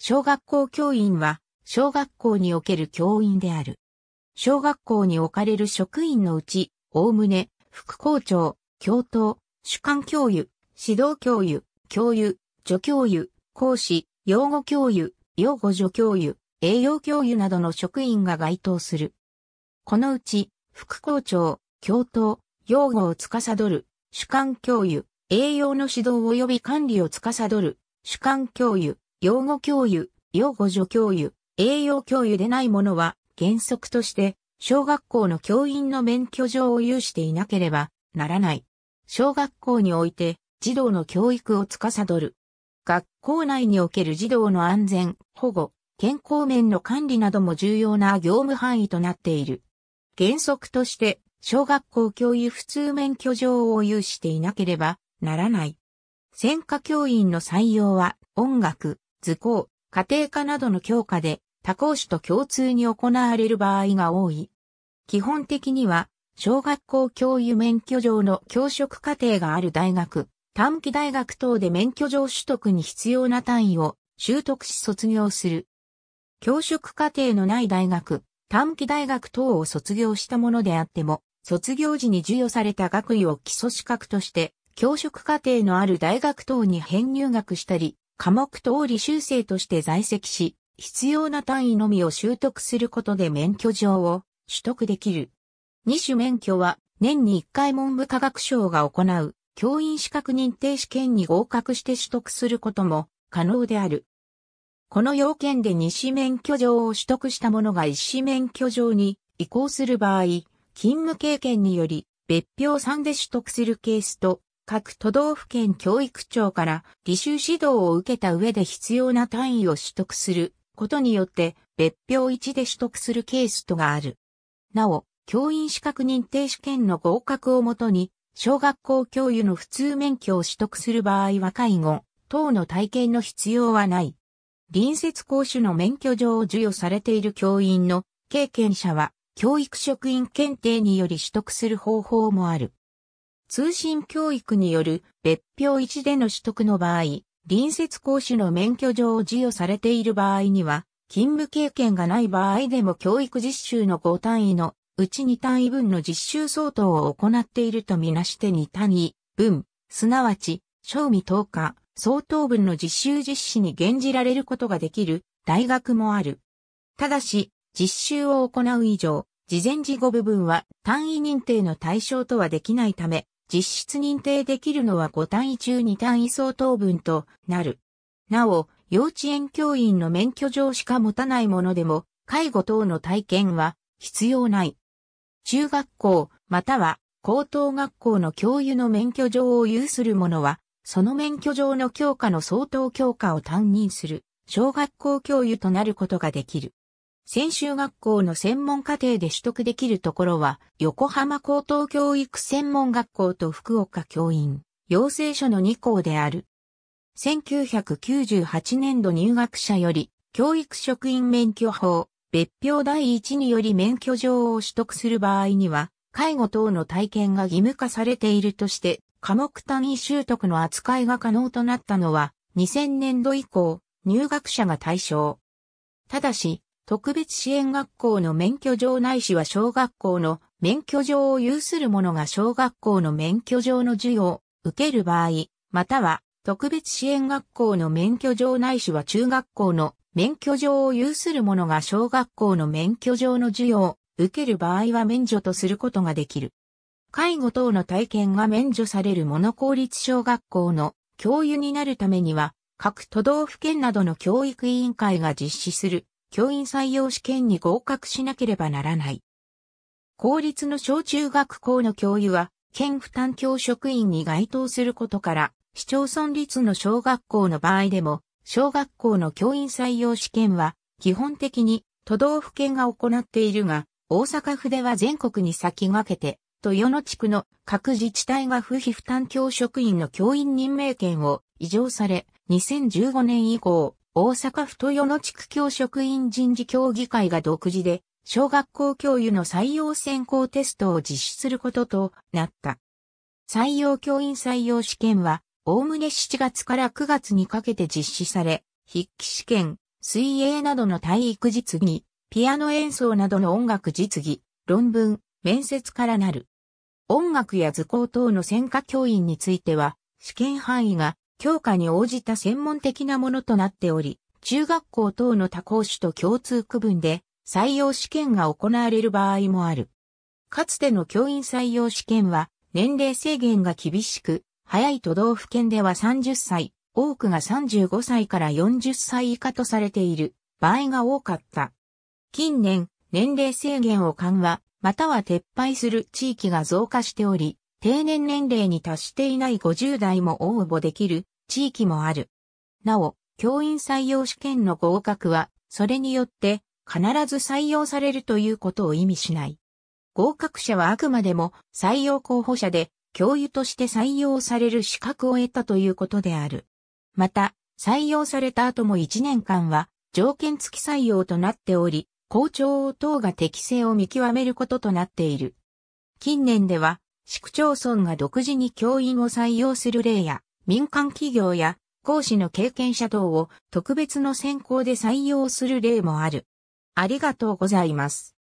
小学校教員は、小学校における教員である。小学校に置かれる職員のうち、おおむね、副校長、教頭、主幹教諭、指導教諭、教諭、助教諭、講師、養護教諭、養護助教諭、栄養教諭などの職員が該当する。このうち、副校長、教頭、養護を司る、主幹教諭、栄養の指導及び管理を司る、主幹教諭、用語教諭、用語助教諭、栄養教諭でないものは、原則として、小学校の教員の免許状を有していなければならない。小学校において、児童の教育を司る。学校内における児童の安全、保護、健康面の管理なども重要な業務範囲となっている。原則として、小学校教諭普通免許状を有していなければならない。専科教員の採用は、音楽、図工、家庭科などの教科で他講師と共通に行われる場合が多い。基本的には、小学校教諭免許上の教職課程がある大学、短期大学等で免許上取得に必要な単位を習得し卒業する。教職課程のない大学、短期大学等を卒業したものであっても、卒業時に授与された学位を基礎資格として、教職課程のある大学等に編入学したり、科目通り修正として在籍し、必要な単位のみを習得することで免許状を取得できる。二種免許は年に一回文部科学省が行う教員資格認定試験に合格して取得することも可能である。この要件で二種免許状を取得した者が一種免許状に移行する場合、勤務経験により別表3で取得するケースと各都道府県教育庁から履修指導を受けた上で必要な単位を取得することによって別表1で取得するケースとがある。なお、教員資格認定試験の合格をもとに、小学校教諭の普通免許を取得する場合は介護、等の体験の必要はない。隣接講師の免許状を授与されている教員の経験者は、教育職員検定により取得する方法もある。通信教育による別表1での取得の場合、隣接講師の免許状を授与されている場合には、勤務経験がない場合でも教育実習の5単位のうち2単位分の実習相当を行っているとみなして2単位分、すなわち、賞味10日相当分の実習実施に減じられることができる大学もある。ただし、実習を行う以上、事前事後部分は単位認定の対象とはできないため、実質認定できるのは5単位中2単位相当分となる。なお、幼稚園教員の免許状しか持たないものでも、介護等の体験は必要ない。中学校、または高等学校の教諭の免許状を有する者は、その免許状の教科の相当教科を担任する、小学校教諭となることができる。専修学校の専門課程で取得できるところは、横浜高等教育専門学校と福岡教員、養成所の2校である。1998年度入学者より、教育職員免許法、別表第1により免許状を取得する場合には、介護等の体験が義務化されているとして、科目単位習得の扱いが可能となったのは、2000年度以降、入学者が対象。ただし、特別支援学校の免許状ないしは小学校の免許状を有する者が小学校の免許状の授業を受ける場合、または特別支援学校の免許状ないしは中学校の免許状を有する者が小学校の免許状の授業を受ける場合は免除とすることができる。介護等の体験が免除されるモノ公立小学校の教諭になるためには、各都道府県などの教育委員会が実施する教員採用試験に合格しなければならない。公立の小中学校の教諭は、県負担教職員に該当することから、市町村立の小学校の場合でも、小学校の教員採用試験は、基本的に都道府県が行っているが、大阪府では全国に先駆けて、豊野地区の各自治体が不費負担教職員の教員任命権を異常され、2015年以降、大阪府豊野地区教職員人事協議会が独自で、小学校教諭の採用選考テストを実施することとなった。採用教員採用試験は、おおむね7月から9月にかけて実施され、筆記試験、水泳などの体育実技、ピアノ演奏などの音楽実技、論文、面接からなる。音楽や図工等の専科教員については、試験範囲が強化に応じた専門的なものとなっており、中学校等の他校種と共通区分で採用試験が行われる場合もある。かつての教員採用試験は年齢制限が厳しく、早い都道府県では30歳、多くが35歳から40歳以下とされている場合が多かった。近年、年齢制限を緩和、または撤廃する地域が増加しており、定年年齢に達していない50代も応募できる地域もある。なお、教員採用試験の合格は、それによって必ず採用されるということを意味しない。合格者はあくまでも採用候補者で、教諭として採用される資格を得たということである。また、採用された後も1年間は条件付き採用となっており、校長等が適性を見極めることとなっている。近年では、市区町村が独自に教員を採用する例や、民間企業や講師の経験者等を特別の選考で採用する例もある。ありがとうございます。